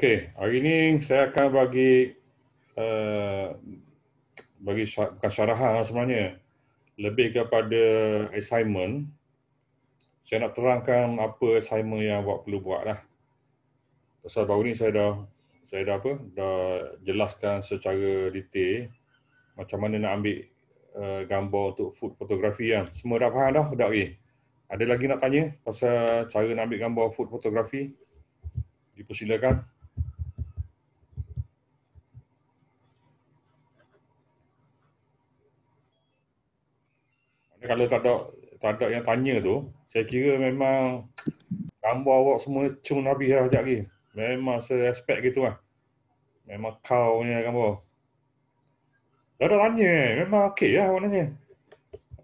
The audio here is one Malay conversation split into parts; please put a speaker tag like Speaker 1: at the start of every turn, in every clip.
Speaker 1: Okey, hari ini saya akan bagi uh, bagi bukan syarahan lah sebenarnya lebih kepada assignment. Saya nak terangkan apa assignment yang awak perlu buat lah. Pasal baru ni saya dah saya dah apa dah jelaskan secara detail macam mana nak ambil uh, gambar untuk food fotografi kan. Semua dah faham dah dah okey. Ada lagi nak tanya pasal cara nak ambil gambar food fotografi? Dipersilakan. kalau tak ada tak ada yang tanya tu, saya kira memang gambar awak semua cung Nabi lah sekejap lagi. Memang saya respect gitu lah. Memang kau ni gambar. Tak ada tanya Memang okey lah orang tanya.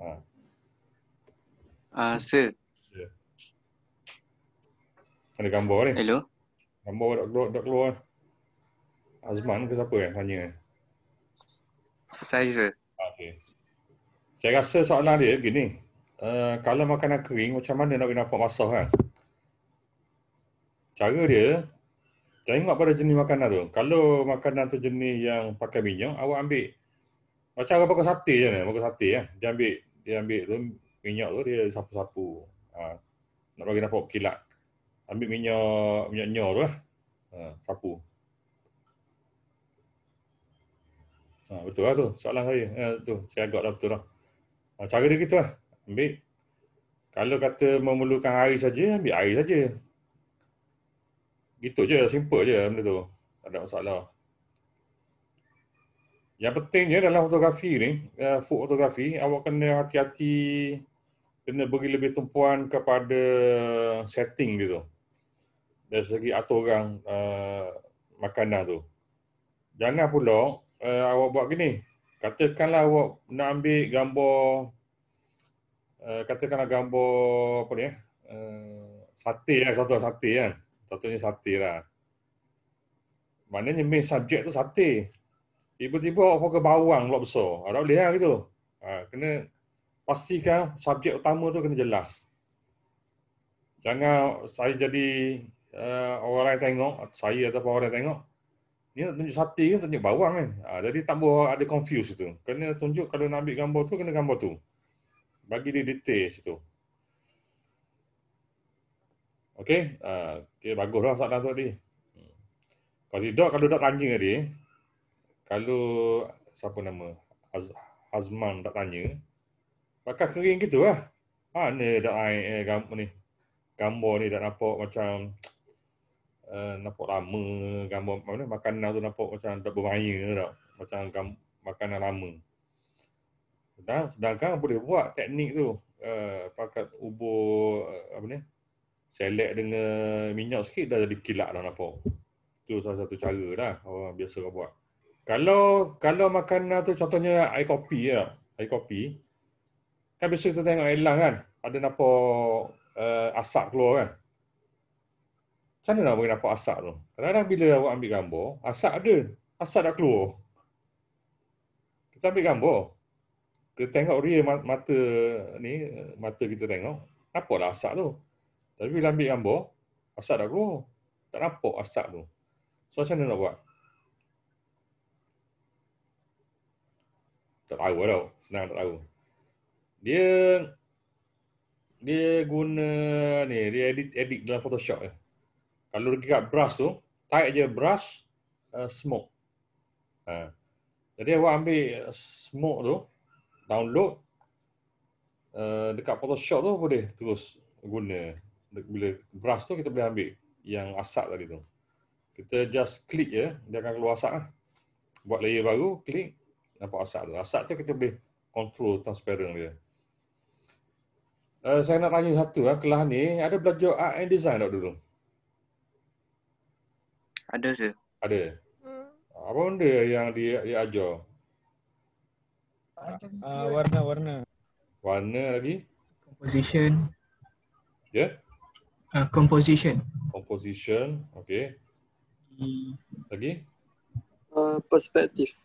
Speaker 1: Ha. Uh, sir. Yeah. Ada gambar ni. Hello. Gambar dah keluar. Dah keluar. Azman ke siapa yang tanya? Saya sir. Ah, okay. Saya rasa soalan dia gini. Uh, eh, kalau makanan kering, macam mana nak dapat basah kan? Cara dia, tengok pada jenis makanan tu. Kalau makanan tu jenis yang pakai minyak, awak ambil. Macam apa pakai sate je ni. Pakai sate kan. Dia ambil, dia ambil tu, minyak tu dia sapu-sapu. Ha. Nak bagi dapat kilat. Ambil minyak, minyak nyor tu lah. Ha. Sapu. Ha, betul lah tu soalan saya. Ha, tu, saya agak dah betul lah. Ah, cara dia gitu lah. Ambil. Kalau kata memerlukan air saja, ambil air saja. Gitu je, simple je benda tu. Tak ada masalah. Yang pentingnya dalam fotografi ni, eh, food fotografi, awak kena hati-hati kena beri lebih tumpuan kepada setting dia tu. Dari segi aturan uh, makanan tu. Jangan pula uh, awak buat gini, Katakanlah awak nak ambil gambar uh, katakanlah gambar apa ni? Uh, eh, sate lah, satu sate kan. Satunya kan. sate lah. Maknanya main subjek tu sati, Tiba-tiba awak pakai bawang pula besar. Ah, tak boleh lah gitu. Ah, kena pastikan subjek utama tu kena jelas. Jangan saya jadi uh, orang yang tengok, saya ataupun orang yang tengok, ni nak tunjuk sate ke tunjuk bawang kan. Ha, jadi tambah ada confuse tu. Kena tunjuk kalau nak ambil gambar tu kena gambar tu. Bagi dia detail situ. Okey, ha, okay, baguslah soalan tu tadi. Hmm. Kalau tidak, kalau tak tanya tadi, kalau siapa nama Az Azman tak tanya, Pakai kering gitu lah. ni dah air eh, gambar ni? Gambar ni tak nampak macam Eh, nampak lama gambar mana makanan tu nampak macam tak berbahaya tak macam makanan lama dan sedangkan boleh buat teknik tu uh, eh, pakai ubur eh, apa ni selek dengan minyak sikit dah jadi kilat dah nampak tu salah satu cara dah orang biasa kau buat kalau kalau makanan tu contohnya air kopi ya air kopi kan biasa kita tengok elang kan ada nampak uh, asap keluar kan macam mana awak nampak asap tu? Kadang-kadang bila awak ambil gambar, asap ada. Asap dah keluar. Kita ambil gambar. Kita tengok ria mata ni, mata kita tengok. Nampaklah asap tu. Tapi bila ambil gambar, asap dah keluar. Tak nampak asap tu. So macam mana nak buat? Tak tahu tau. Lah, Senang tak tahu. Dia dia guna ni, dia edit edit dalam Photoshop Eh kalau dekat beras tu, tight je beras uh, smoke. Uh, jadi awak ambil uh, smoke tu, download, uh, dekat Photoshop tu boleh terus guna. Bila beras tu kita boleh ambil yang asap tadi tu. Kita just click ya, dia akan keluar asap lah. Buat layer baru, klik, nampak asap tu. Asap tu kita boleh control transparent dia. Uh, saya nak tanya satu lah, kelas ni ada belajar art and design tak dulu? Ada sir. Ada. Hmm. Apa benda yang dia dia ajar? Uh, ah, warna-warna. Warna lagi? Composition. Ya? Yeah? Uh, composition. Composition, okey. Lagi? Uh, perspektif.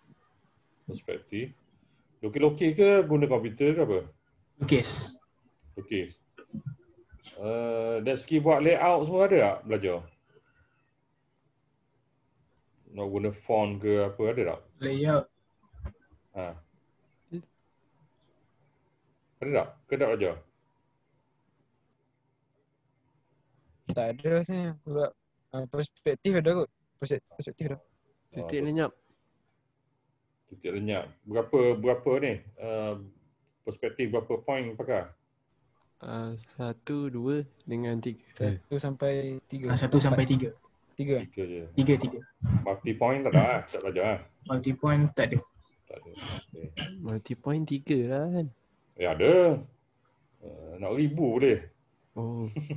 Speaker 1: Perspektif. Lukis-lukis ke guna komputer ke apa? Lukis. Lukis. Uh, ah, dari segi buat layout semua ada tak belajar? nak guna font ke apa ada tak? Layout. Ha. Ada tak? Ke tak ajar? Tak ada rasanya. Sebab ha, perspektif ada kot. Perspektif, perspektif ada. Ah, Titik ha, lenyap. Titik lenyap. Berapa berapa ni? Uh, perspektif berapa point Pakar? Uh, ah, satu, dua dengan tiga. Satu sampai tiga. Uh, satu sampai tiga. Tiga Tiga je. Tiga, tiga. Multi point tak ada lah. Tak belajar lah. Eh? Multi point tak ada. Tak ada. Okay. Multi point tiga lah kan? Eh ada. Uh, nak ribu boleh. Oh.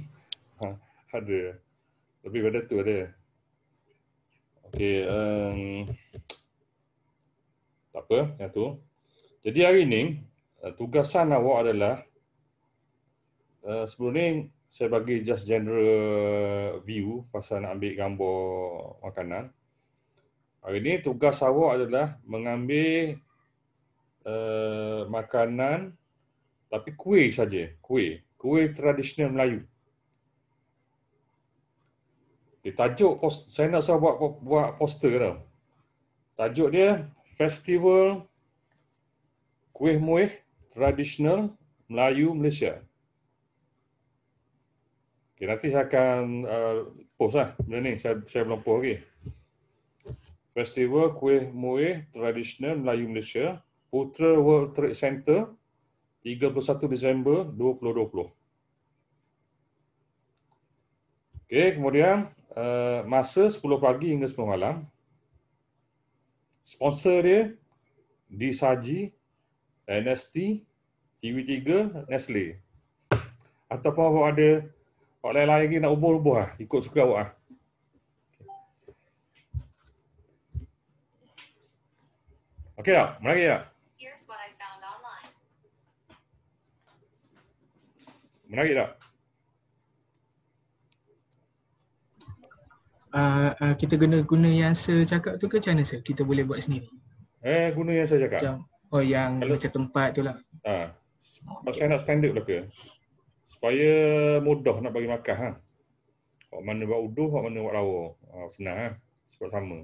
Speaker 1: Ha, ada. Lebih pada tu ada. Okay. Um, tak apa yang tu. Jadi hari ni, eh, tugasan awak adalah uh, sebelum ni saya bagi just general view pasal nak ambil gambar makanan. Hari ini tugas awak adalah mengambil uh, makanan tapi kuih saja, kuih, kuih tradisional Melayu. Di tajuk saya nak saya buat buat poster tau. Tajuk dia Festival Kuih Muih Tradisional Melayu Malaysia. Okay, nanti saya akan uh, post lah benda ni. Saya, saya belum post lagi. Festival Kuih Muih Tradisional Melayu Malaysia Putra World Trade Center 31 Disember 2020. Okay, kemudian uh, masa 10 pagi hingga 10 malam. Sponsor dia Disaji, NST, TV3, Nestle. Ataupun ada Awak lain lagi nak ubah-ubah lah. Ikut suka awak lah. Okey tak? Mari tak? Menarik tak? Uh, uh, kita guna guna yang saya cakap tu ke macam mana sir? Kita boleh buat sendiri? Eh, guna yang saya cakap. Macam, oh, yang Hello. macam tempat tu lah. Ha. Uh, okay. Saya nak standard lah ke? supaya mudah nak bagi makan ha. Hak mana buat uduh, kau mana buat rawa. Ha, senang ha. Sebab sama.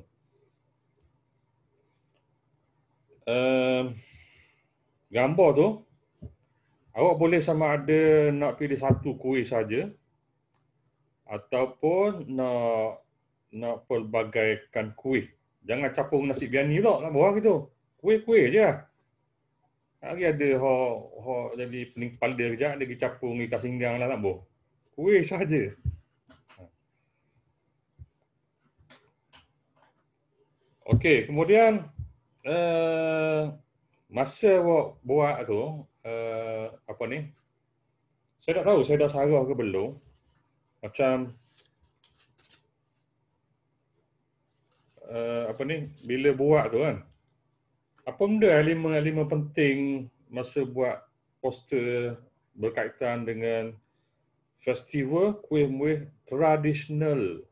Speaker 1: Um, gambar tu awak boleh sama ada nak pilih satu kuih saja ataupun nak nak pelbagaikan kuih. Jangan capung nasi biryani pula nak buat gitu. Kuih-kuih je lah. Hari ada ho ho jadi pening kepala dia kejap, dia kecapung ni kat tak boh. Weh saja. Okey, kemudian uh, masa awak buat tu uh, apa ni? Saya tak tahu saya dah sarah ke belum. Macam uh, apa ni? Bila buat tu kan? apa benda elemen-elemen penting masa buat poster berkaitan dengan festival kuih-muih tradisional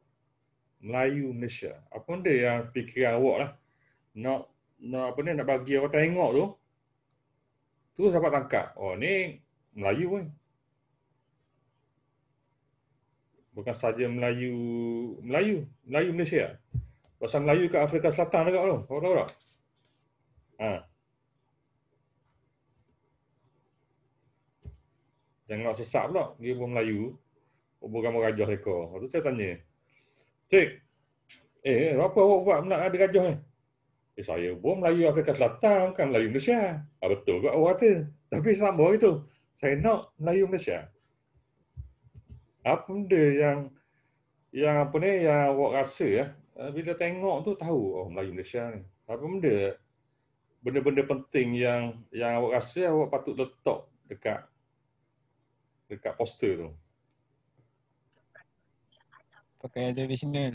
Speaker 1: Melayu Malaysia. Apa benda yang fikir awak lah nak nak apa ni nak bagi awak tengok tu. tu dapat tangkap. Oh ni Melayu ni. Bukan saja Melayu Melayu, Melayu Malaysia. Pasal Melayu ke Afrika Selatan dekat tu. Kau tahu tak? Ha. Tengok sesak pula dia pun Melayu. Ubur gambar rajah reka. Lepas tu saya tanya. Cik. Eh, apa awak buat nak ada rajah ni? Eh, saya pun Melayu Afrika Selatan, bukan Melayu Malaysia. Ah, betul kot awak kata. Tapi sama itu. Saya nak Melayu Malaysia. Apa benda yang yang apa ni yang awak rasa ya? Bila tengok tu tahu oh Melayu Malaysia ni. Apa benda benda-benda penting yang yang awak rasa awak patut letak dekat dekat poster tu? Pakaian tradisional.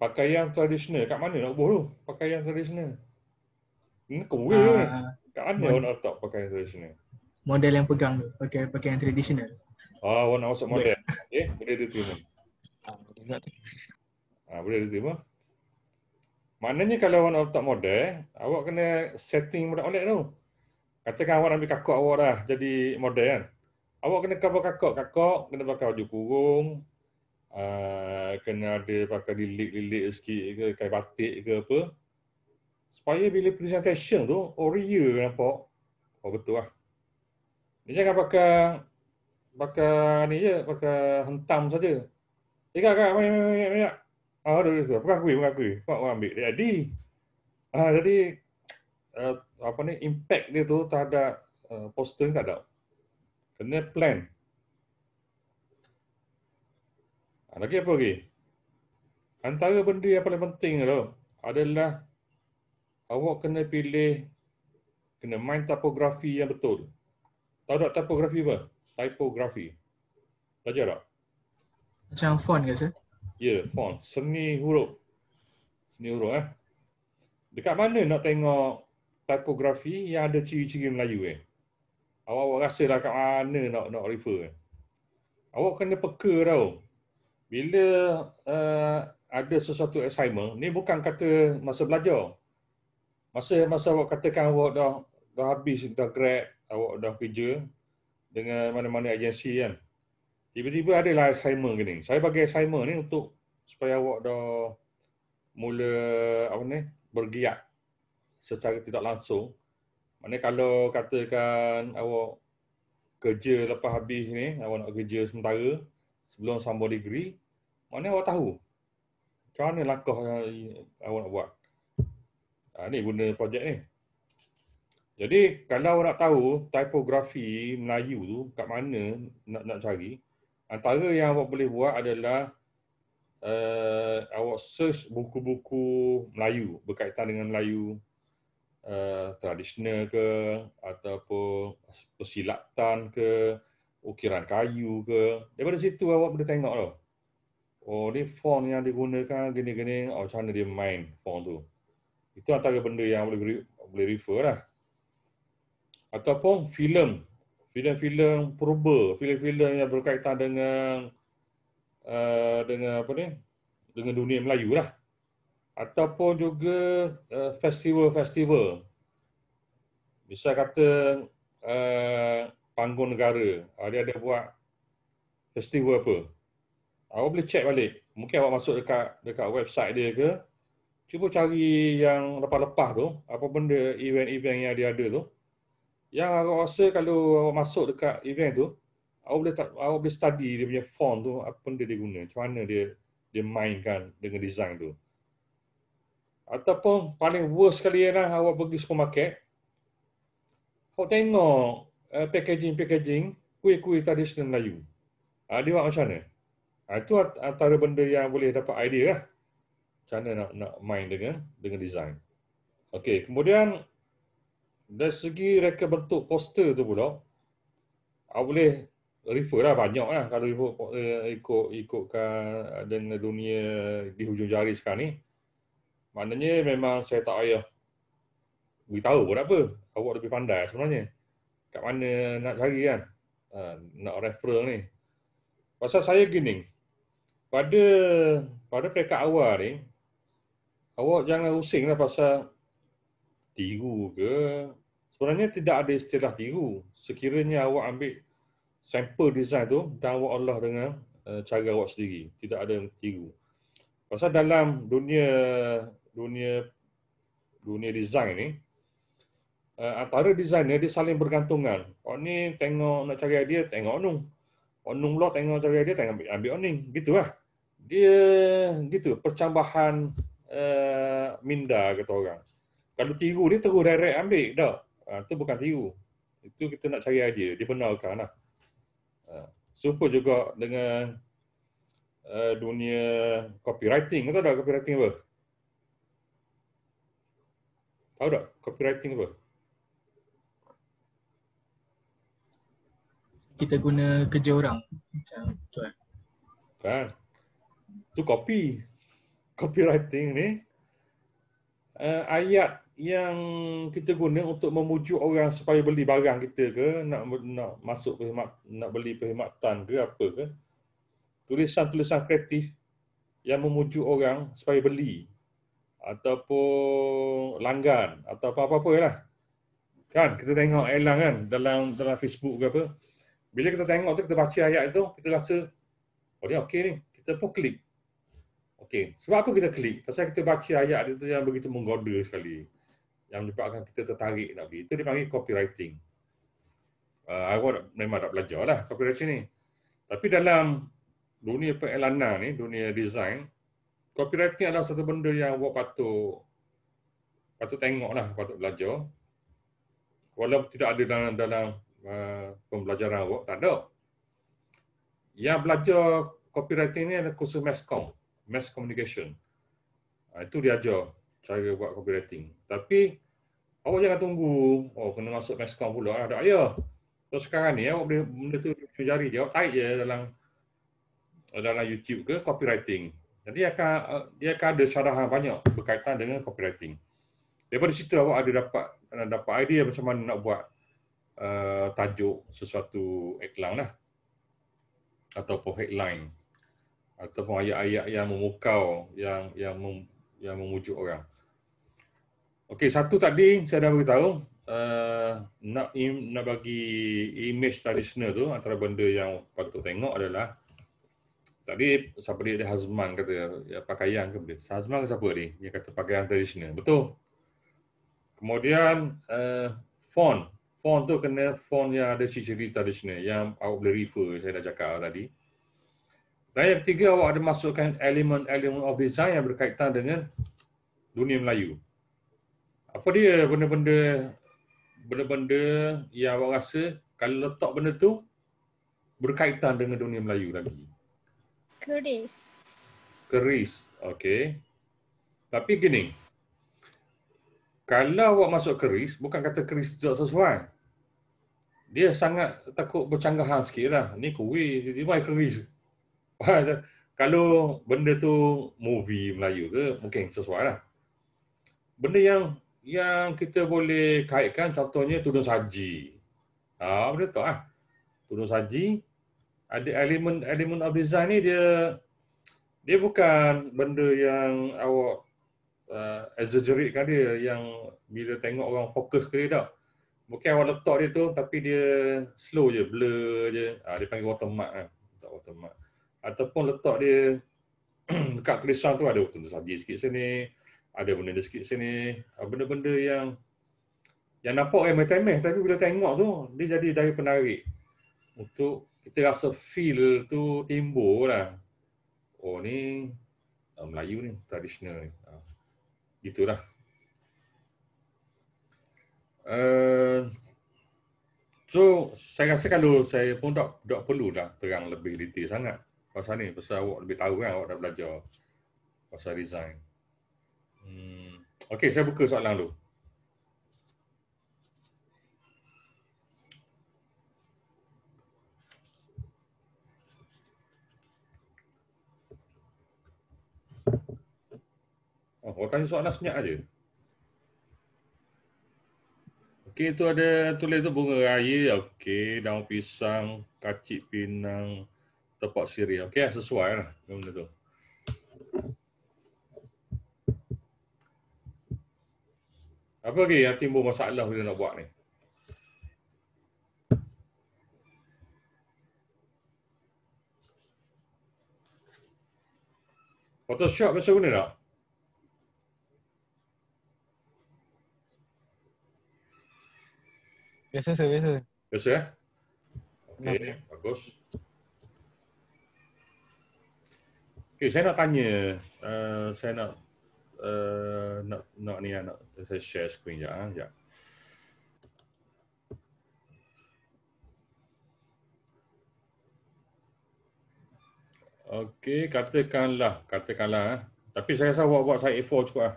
Speaker 1: Pakaian tradisional kat mana nak buh tu? Pakaian tradisional. Ini kowe ah, Kat mana awak nak letak pakaian tradisional? Model yang pegang tu, pakai pakaian tradisional. Ah, awak nak masuk model. Okey, boleh diterima. Ah, boleh tu. Ah, boleh diterima. Maknanya kalau awak nak letak model, awak kena setting model OLED tu. Katakan awak nak ambil kakak awak dah jadi model kan. Awak kena cover kakak. Kakak kena pakai baju kurung. Uh, kena ada pakai lilik-lilik sikit ke, kain batik ke apa. Supaya bila presentation tu, oria oh, nampak. Oh betul lah. Ni jangan pakai pakai ni je, pakai hentam saja. Eh kak, kak, banyak, banyak, banyak. Ah, oh, ada juga. Mengakui, mengakui. Kau orang ambil. Jadi, ah, jadi uh, apa ni, impact dia tu tak ada uh, eh, poster tak ada. Kena plan. Ah, lagi apa lagi? Antara benda yang paling penting tu adalah awak kena pilih kena main topografi yang betul. Tahu tak topografi apa? Typografi. Tajalah. tak? Macam font ke, sir? Ya, font seni huruf. Seni huruf eh. Dekat mana nak tengok tipografi yang ada ciri-ciri Melayu eh? Awak-awak rasa lah kat mana nak nak refer eh? Awak kena peka tau. Bila uh, ada sesuatu assignment, ni bukan kata masa belajar. Masa masa awak katakan awak dah dah habis dah grad, awak dah kerja dengan mana-mana agensi kan. Tiba-tiba adalah assignment ke ni. Saya bagi assignment ni untuk supaya awak dah mula apa ni bergiat secara tidak langsung. Mana kalau katakan awak kerja lepas habis ni, awak nak kerja sementara sebelum sambung degree, mana awak tahu macam mana langkah yang awak nak buat. Ha, ni guna projek ni. Jadi kalau awak nak tahu typografi Melayu tu kat mana nak, nak cari, Antara yang awak boleh buat adalah uh, awak search buku-buku Melayu berkaitan dengan Melayu uh, tradisional ke ataupun persilatan ke ukiran kayu ke. Daripada situ awak boleh tengok tau. Oh ni font yang digunakan gini-gini, oh, macam mana dia main font tu. Itu antara benda yang boleh boleh refer lah. Ataupun filem filem-filem proba, filem-filem yang berkaitan dengan uh, dengan apa ni? Dengan dunia Melayu lah. Ataupun juga uh, festival-festival. Bisa kata uh, panggung negara. Uh, dia ada buat festival apa. Awak boleh check balik. Mungkin awak masuk dekat dekat website dia ke. Cuba cari yang lepas-lepas tu. Apa benda event-event yang dia ada tu yang awak rasa kalau awak masuk dekat event tu awak boleh tak boleh study dia punya form tu apa pun dia guna macam mana dia dia mainkan dengan design tu ataupun paling worst sekali ialah awak pergi supermarket awak tengok uh, eh, packaging-packaging kuih-kuih tradisional Melayu uh, dia buat macam mana uh, itu antara benda yang boleh dapat idea lah macam mana nak, nak main dengan dengan design Okey, kemudian dari segi reka bentuk poster tu pula awak boleh refer lah banyak lah kalau ikut, eh, ikut ikutkan dengan dunia di hujung jari sekarang ni maknanya memang saya tak payah beritahu pun apa awak lebih pandai sebenarnya kat mana nak cari kan ha, nak referral ni pasal saya gini pada pada peringkat awal ni awak jangan usinglah pasal tiru ke sebenarnya tidak ada istilah tiru sekiranya awak ambil sampel design tu dan awak olah dengan eh, cara awak sendiri tidak ada yang tiru pasal dalam dunia dunia dunia desain ni eh, antara designer dia saling bergantungan Orang ni tengok nak cari idea tengok onung onung pula tengok cari idea tengok ambil, ambil gitu lah. dia gitu percambahan uh, minda kata orang kalau tiru dia terus direct ambil dah itu ah, bukan tiru. Itu kita nak cari idea, dia benarkan lah. Ah, Serupa juga dengan uh, dunia copywriting. Kau tahu tak copywriting apa? Tahu tak copywriting apa? Kita guna kerja orang. Macam tu Kan? Itu kan? copy. Copywriting ni uh, ayat yang kita guna untuk memujuk orang supaya beli barang kita ke nak nak masuk perkhidmat nak beli perkhidmatan ke apa ke tulisan-tulisan kreatif yang memujuk orang supaya beli ataupun langgan atau apa-apa lah kan kita tengok elang kan dalam dalam Facebook ke apa bila kita tengok tu kita baca ayat itu kita rasa oh dia okey ni kita pun klik penting. Sebab apa kita klik? Pasal kita baca ayat dia tu yang begitu menggoda sekali. Yang menyebabkan kita tertarik nak beli. Itu dipanggil copywriting. Uh, ah, aku memang tak belajar lah copywriting ni. Tapi dalam dunia perelanan ni, dunia design, copywriting adalah satu benda yang awak patut patut tengok lah, patut belajar. Walaupun tidak ada dalam, dalam uh, pembelajaran awak, tak ada. Yang belajar copywriting ni adalah khusus MESCOM mass communication. Uh, itu dia ajar cara buat copywriting. Tapi awak jangan tunggu, oh kena masuk mass com pula. Ah, ya. So sekarang ni awak boleh benda tu jari dia, awak taik je dalam dalam YouTube ke copywriting. Jadi akan dia akan ada syarahan banyak berkaitan dengan copywriting. Daripada situ awak ada dapat eh, dapat idea macam mana nak buat uh, tajuk sesuatu iklan lah ataupun headline ataupun ayat-ayat yang memukau yang yang mem, yang memujuk orang. Okey, satu tadi saya dah beritahu uh, nak im, nak bagi image tradisional tu antara benda yang patut tengok adalah tadi siapa dia Hazman kata ya, pakaian ke benda. Hazman ke siapa ni? Dia kata pakaian tradisional. Betul. Kemudian uh, font. Font tu kena font yang ada ciri-ciri tradisional yang awak boleh refer saya dah cakap tadi. Dan yang ketiga awak ada masukkan elemen-elemen of design yang berkaitan dengan dunia Melayu. Apa dia benda-benda benda-benda yang awak rasa kalau letak benda tu berkaitan dengan dunia Melayu lagi? Keris. Keris. Okey. Tapi gini. Kalau awak masuk keris, bukan kata keris tak sesuai. Dia sangat takut bercanggahan sikit lah. Ni kuih, dia main keris. kalau benda tu movie Melayu ke mungkin sesuai lah. Benda yang yang kita boleh kaitkan contohnya tudung saji. Ah ha, benda tu ah. Tudung saji ada elemen elemen of design ni dia dia bukan benda yang awak uh, exaggerate kan dia yang bila tengok orang fokus ke dia tak. Mungkin awak letak dia tu tapi dia slow je, blur je. Ah ha, dia panggil watermark kan. Tak watermark ataupun letak dia dekat tulisan tu ada waktu tentu saja sikit sini ada benda dia sikit sini ah, benda-benda yang yang nampak eh temeh tapi bila tengok tu dia jadi daya penarik untuk kita rasa feel tu timbul lah oh ni ah, Melayu ni tradisional ni ha. gitulah uh, so saya rasa kalau saya pun tak tak perlu dah terang lebih detail sangat pasal ni pasal awak lebih tahu kan awak dah belajar pasal design hmm. Okay, saya buka soalan dulu Oh, orang tanya soalan senyap aje. Okey, tu ada tulis tu bunga raya. Okey, daun pisang, kacik pinang tepok siri. okay, sesuai lah benda tu. Apa lagi yang timbul masalah bila nak buat ni? Photoshop biasa guna tak? Biasa, sir, biasa. Biasa, eh? Okay, bagus. Okay. Okay, saya nak tanya, uh, saya nak, uh, nak, nak ni, lah, nak, saya share screen je. Ah, ya. Okey, katakanlah, katakanlah. Ah. Tapi saya rasa buat-buat saya A4 cukup lah.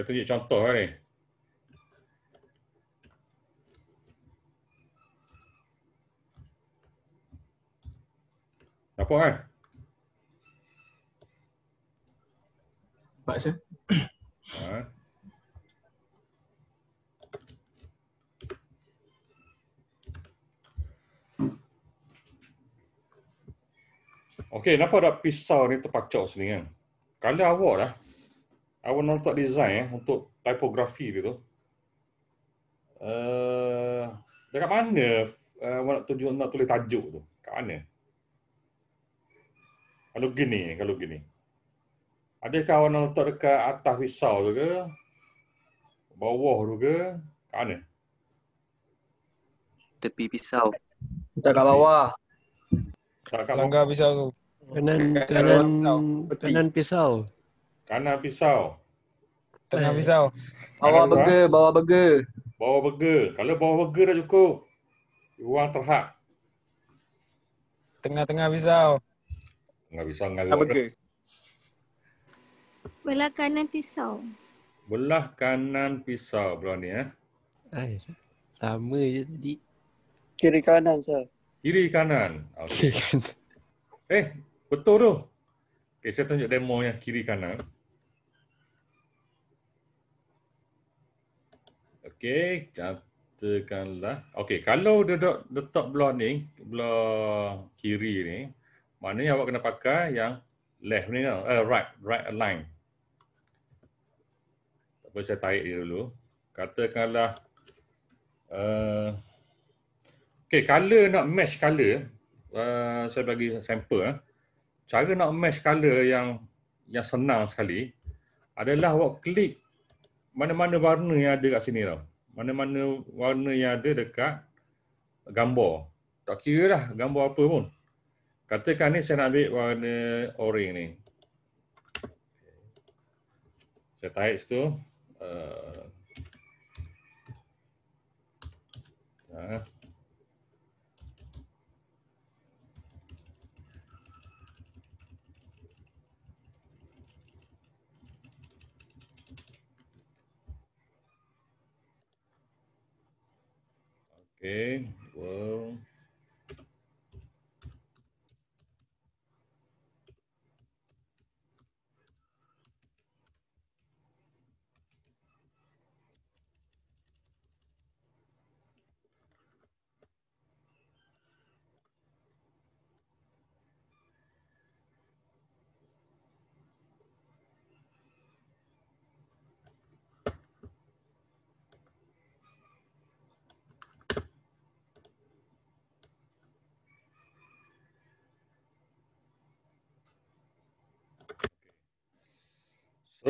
Speaker 1: Saya tunjuk contoh kan lah, ni. Apa kan? Pak saya. Ha. Okey, kenapa ada pisau ni terpacau sini kan? Kalau awak lah. Awal nak letak design eh, untuk typography dia tu. Uh, dekat mana uh, nak, tuju, nak tulis tajuk tu? Kat mana? Kalau gini, kalau gini. Adakah awak nak letak dekat atas pisau tu ke? Bawah tu ke? Kat mana? Tepi pisau. tak kat bawah. Letak kat bawah. Langgar pisau tu. Kanan, kanan, Kanan pisau. Kanan pisau. Tengah pisau. Bawa burger, bawa burger. Bawa burger. Kalau bawa burger dah cukup. Uang terhak. Tengah-tengah pisau. Tengah pisau ngalor. Burger. Belah kanan pisau. Belah kanan pisau belah ni eh. Ay, sama je tadi. Kiri kanan sah. Kiri kanan. Okay. Ah, kiri kanan. Eh, betul tu. Okay, saya tunjuk demo yang kiri kanan. Okay, katakanlah. Okay, kalau duduk the top block ni, block kiri ni, maknanya awak kena pakai yang left ni tau. Uh, right, right align. Tak apa, saya tarik dia dulu. Katakanlah. Uh, eh, okey, color nak match color. Uh, eh, saya bagi sample. Eh. Cara nak match color yang yang senang sekali adalah awak klik mana-mana warna yang ada kat sini tau mana-mana warna yang ada dekat gambar. Tak kira lah gambar apa pun. Katakan ni saya nak ambil warna orange ni. Saya tarik situ. Uh, Okay, well.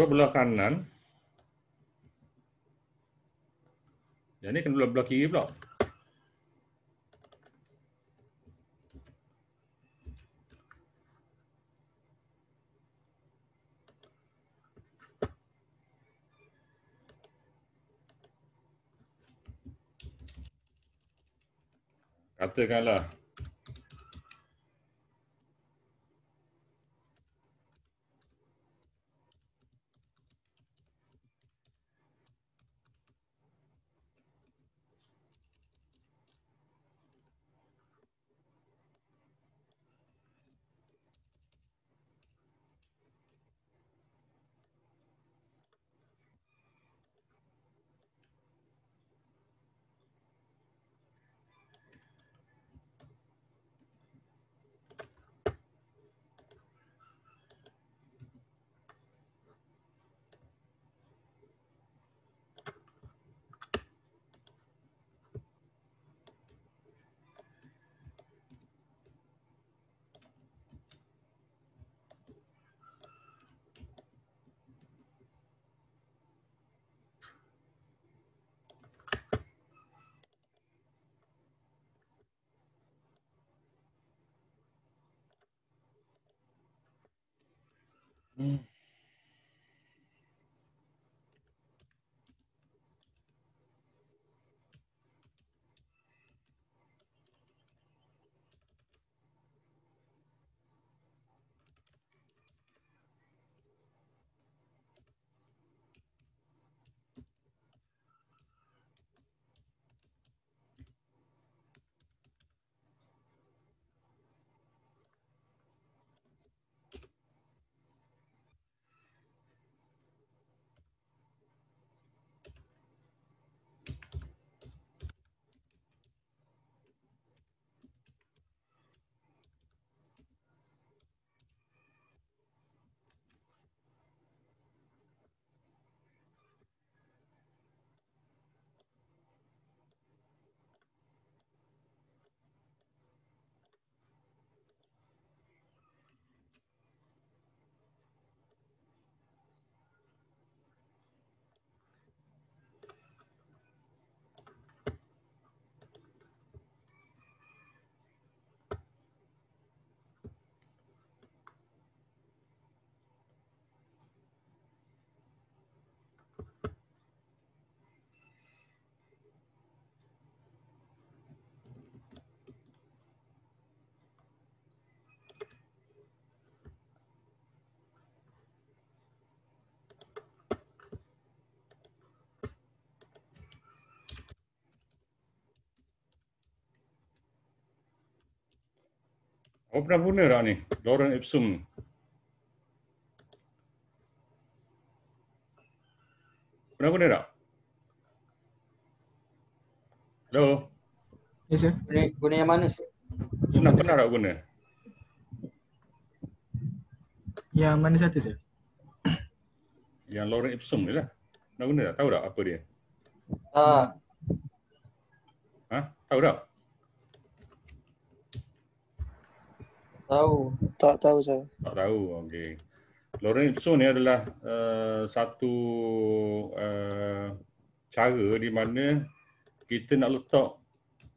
Speaker 1: belah kanan. Yang ni kena belah, belah kiri pula. Katakanlah Mm. apa pernah guna tak ni? Lauren Ipsum ni. Pernah guna tak? Hello? Ya, yes, sir. Guna yang mana, sir? Pernah, pernah tak guna? Yang mana satu, sir? Yang Lauren Ipsum ni lah. Pernah guna tak? Tahu tak apa dia? Ah. Ha? Tahu tak? tahu. Tak tahu saya. Tak tahu. Okey. lorin Lorenzo ni adalah uh, satu uh, cara di mana kita nak letak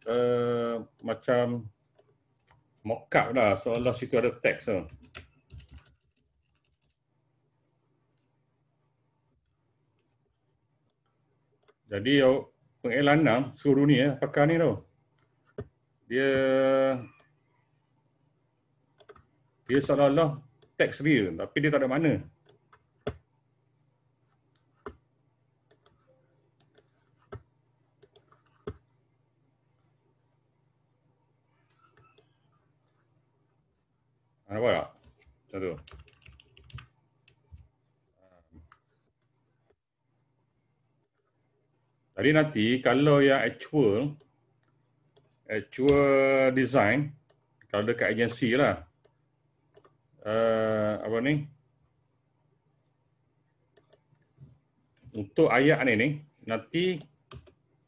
Speaker 1: uh, macam mock lah seolah olah situ ada teks tu. Jadi pengelanan seluruh dunia pakar ni tau. Dia dia seolah-olah teks real tapi dia tak ada mana. Nampak tak? Macam tu. Ah. Jadi nanti kalau yang actual actual design kalau dekat agensi lah uh, apa ni untuk ayat ni ni nanti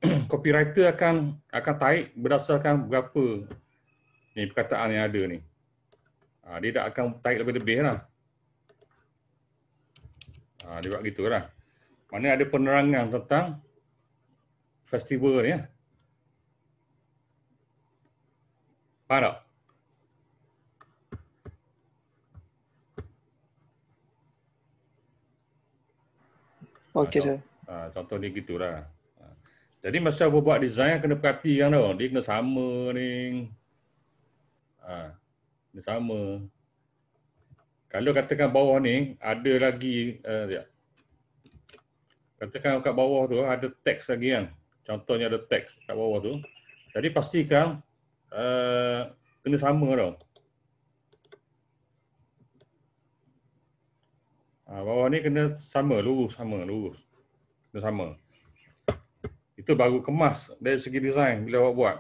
Speaker 1: copywriter akan akan taik berdasarkan berapa ni perkataan yang ada ni ha, dia tak akan taik lebih-lebih lah ha, dia buat gitu lah mana ada penerangan tentang festival ni ya. Faham tak? Okey dah. Ha, contoh dia gitulah. Ah, jadi masa aku buat design kan kena perhati kan tau. Dia kena sama ni. Ha, kena sama. Kalau katakan bawah ni ada lagi uh, Katakan kat bawah tu ada teks lagi kan. Contohnya ada teks kat bawah tu. Jadi pastikan uh, kena sama tau. Ha, bawah ni kena sama, lurus, sama, lurus. Kena sama. Itu baru kemas dari segi design bila awak buat.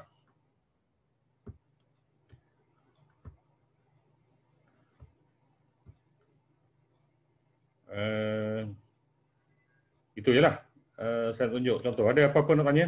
Speaker 1: Uh, itu je lah. Uh, saya tunjuk contoh. Ada apa-apa nak tanya?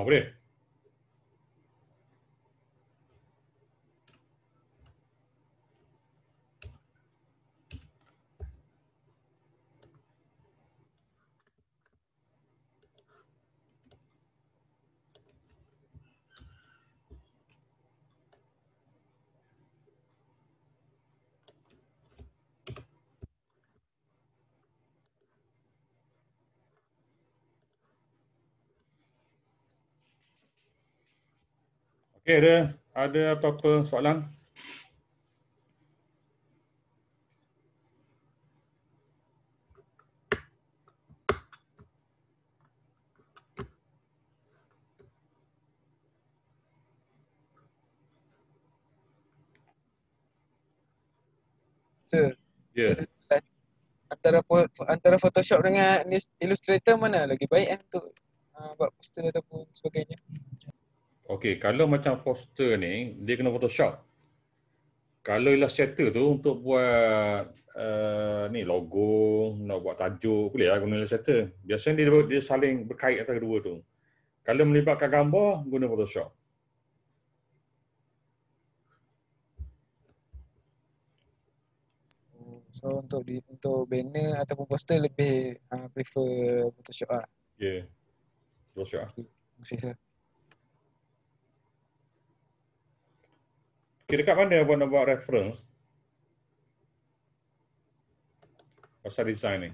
Speaker 1: Hombre, Okay, eh, ada ada apa-apa soalan? Yeah. Antara antara Photoshop dengan Illustrator mana lagi baik eh, untuk uh, buat poster ataupun sebagainya? Okey, kalau macam poster ni, dia kena Photoshop. Kalau Illustrator tu untuk buat uh, ni logo, nak buat tajuk, boleh lah guna Illustrator. Biasanya dia, dia saling berkait antara kedua tu. Kalau melibatkan gambar, guna Photoshop. So untuk di, untuk banner ataupun poster lebih uh, prefer Photoshop ah. Ya. Yeah. Photoshop. Lah. Okay. Terima kasih. Kira kat mana pun buat reference pasal design ni?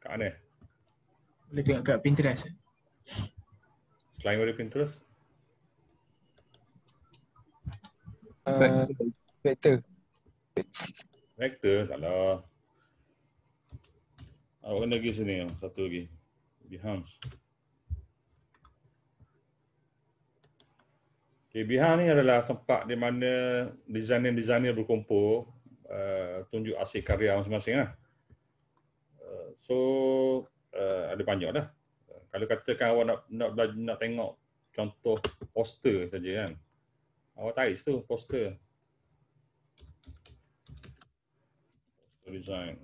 Speaker 1: Kat mana? Boleh tengok kat Pinterest. Selain dari Pinterest? Uh, vector. Vector? Salah. Awak kena pergi sini. Satu lagi. di Behance. Okay, ni adalah tempat di mana desainer-desainer berkumpul uh, tunjuk asyik karya masing-masing lah. Uh, so uh, ada banyak lah. kalau katakan awak nak nak belajar, nak tengok contoh poster saja kan. Awak tarik tu poster. Poster Design.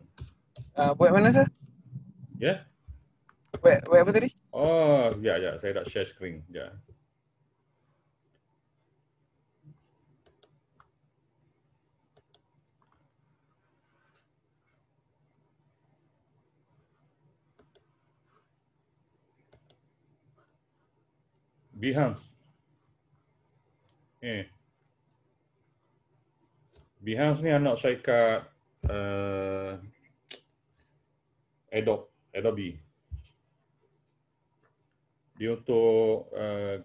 Speaker 1: Uh, buat mana sah? Ya. Yeah? Buat, buat apa tadi? Oh, ya ya, saya nak share screen. Ya. Yeah. Behance. Eh. Behance ni anak saya kat uh, eh, Adobe. Adobe. Dia untuk uh,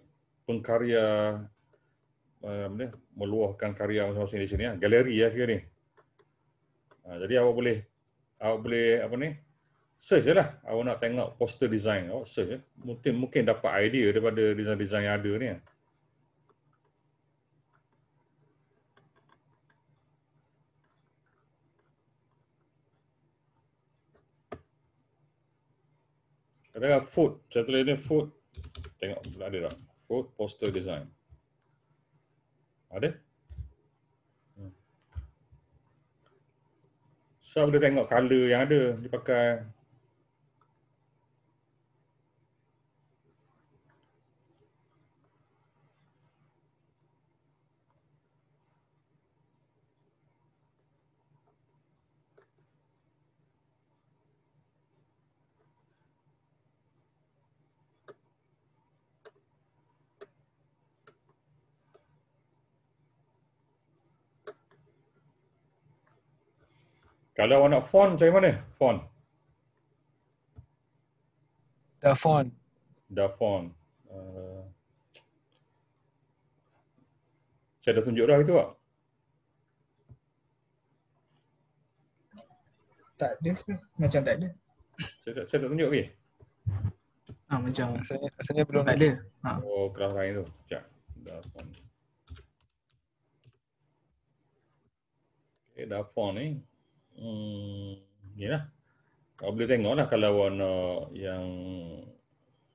Speaker 1: pengkarya uh, meluahkan karya macam masing di sini. Ya. Galeri ya kira ni. Uh, jadi awak boleh awak boleh apa ni? search je lah. Awak nak tengok poster design. Awak oh, search je. Mungkin, mungkin dapat idea daripada design-design yang ada ni. Ada lah food. Contoh ni food. Tengok ada lah. Food poster design. Ada? Hmm. So, boleh tengok color yang ada. Dia pakai Kalau awak nak phone, macam mana? Phone. Da phone. Da phone. Uh, saya dah tunjuk dah gitu pak. Tak ada Macam tak ada. Saya dah, saya dah tunjuk ke? Okay? Ha, macam saya saya belum tak ada. Ha. Oh, kerah lain tu. Sekejap. Da phone. Okay, da phone ni. Eh. Hmm, yalah. Kau boleh tengoklah kalau warna yang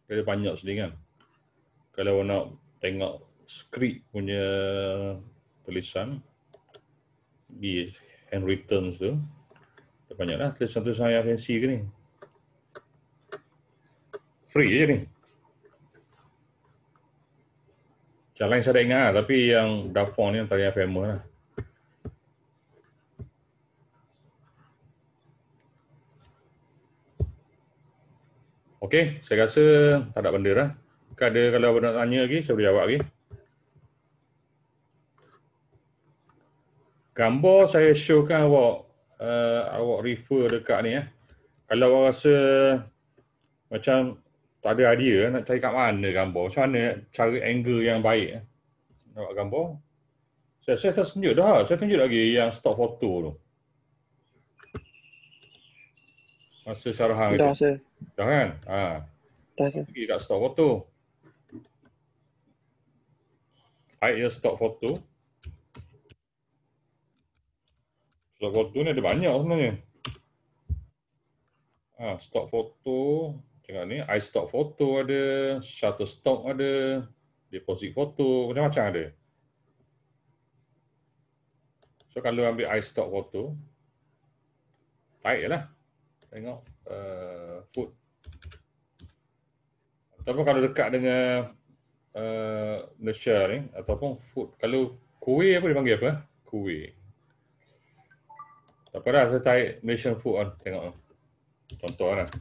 Speaker 1: kira banyak sendiri kan. Kalau warna tengok skrip punya tulisan di hand returns tu. Dah banyak lah tulisan tulisan yang fancy ke ni. Free je ni. Jalan saya ingat lah, tapi yang Dafon ni yang tadi famous lah. Okey, saya rasa tak ada benda lah. Bukan ada kalau ada nak tanya lagi, saya boleh jawab lagi. Gambar saya showkan awak uh, awak refer dekat ni eh. Kalau awak rasa macam tak ada idea nak cari kat mana gambar, macam mana cara angle yang baik eh. Nampak gambar. Saya saya tersenyum dah. Saya tunjuk lagi yang stop foto tu. Masa syarahan Dah saya Dah kan? Ha. Dah saya Pergi kat stop photo Hide your stop photo Stop photo ni ada banyak sebenarnya ha, Stop photo Tengok ni, I stock photo ada Shutter stop ada Deposit photo, macam-macam ada So kalau ambil I stop photo Baiklah tengok uh, food ataupun kalau dekat dengan uh, Malaysia ni ataupun food kalau kuih apa dipanggil apa kuih tak apalah saya tarik Malaysian food on tengok contoh lah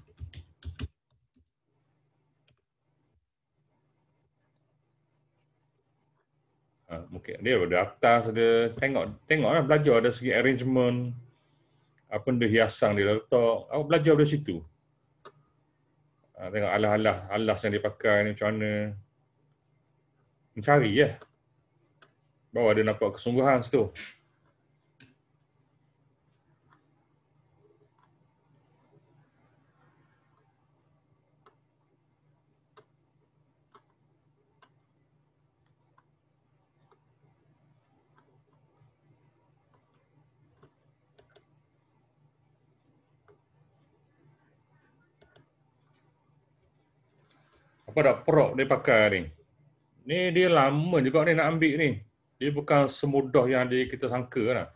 Speaker 1: Ha, mungkin dia ada atas ada tengok tengoklah belajar ada segi arrangement apa benda hiasan dia letak. Aku belajar dari situ. Ha, tengok alah-alah alas yang dia pakai ni macam mana. Mencari ya. Bawa dia nampak kesungguhan situ. apa dah prok dia pakai ni. Ni dia lama juga ni nak ambil ni. Dia bukan semudah yang dia kita sangka lah.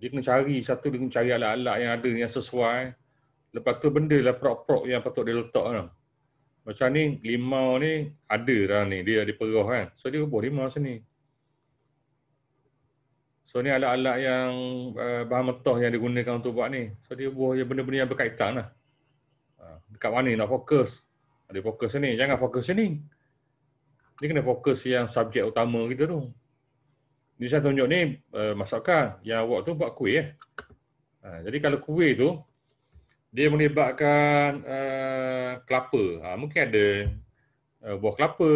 Speaker 1: Dia kena cari satu, dia kena cari alat-alat yang ada yang sesuai. Lepas tu benda lah prok-prok yang patut dia letak lah. Macam ni limau ni ada lah ni. Dia ada peroh kan. So dia rubuh limau sini. So ni alat-alat yang uh, bahan mentah yang digunakan untuk buat ni. So dia buah benda-benda yang berkaitan lah dekat mana nak fokus. Ada fokus sini, jangan fokus sini. Dia kena fokus yang subjek utama kita tu. Ni saya tunjuk ni uh, masakan yang awak tu buat kuih eh. Ha, jadi kalau kuih tu dia melibatkan uh, kelapa. Ha, mungkin ada uh, buah kelapa,